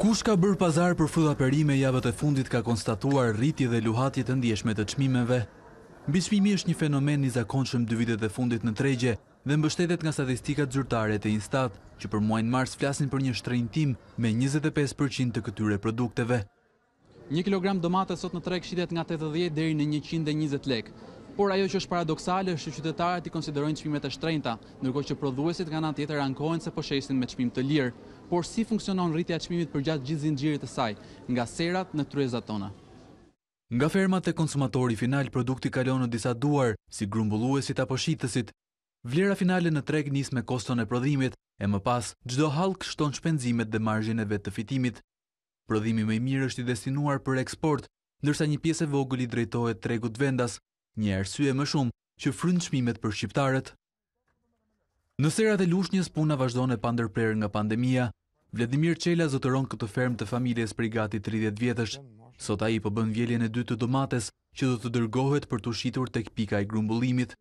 Kush ka bërë pazar për fëdha perime javët e fundit ka konstatuar rriti dhe luhatjet e ndjeshme të qmimeve? Bishmimi është një fenomen një zakonshëm dy vitet e fundit në tregje dhe mbështetet nga statistikat zyrtare të instat, që për muajnë mars flasin për një shtrejntim me 25% të këtyre produkteve. Një kilogram domate sot në treg shqitet nga 80 dhe 120 lek. Por ajo që është paradoksale është që qytetarët i konsiderojnë qëmimet e shtrejnëta, nërko që prodhuesit nga në tjetër rankohen se poshesin me qëmim të lirë. Por si funksionon rritja qëmimit për gjatë gjithë zingjirit e saj, nga serat në tryezat tona. Nga fermat e konsumatori final, produkti kalonë në disa duar, si grumbulluesit apo shitesit. Vlera finale në treg njës me koston e prodhimit, e më pas, gjdo halk shton shpenzimet dhe margjën e vetë të fitimit. Prodhimi me mirë është i destinuar për eksport, ndërsa një pjesë e vogulli drejtohet tregut vendas, një arsye më shumë që frynë shmimet për shqiptarët. Në serat e lushnjës puna vazhdojnë e pandërprerë nga pandemia, Vladimir Qela zotëron këtë ferm të familjes për i gati 30 vjetësh, sot a i përbën po vjeljen e dy të domates që do të dërgohet për të shqitur të këpika i grumbullimit.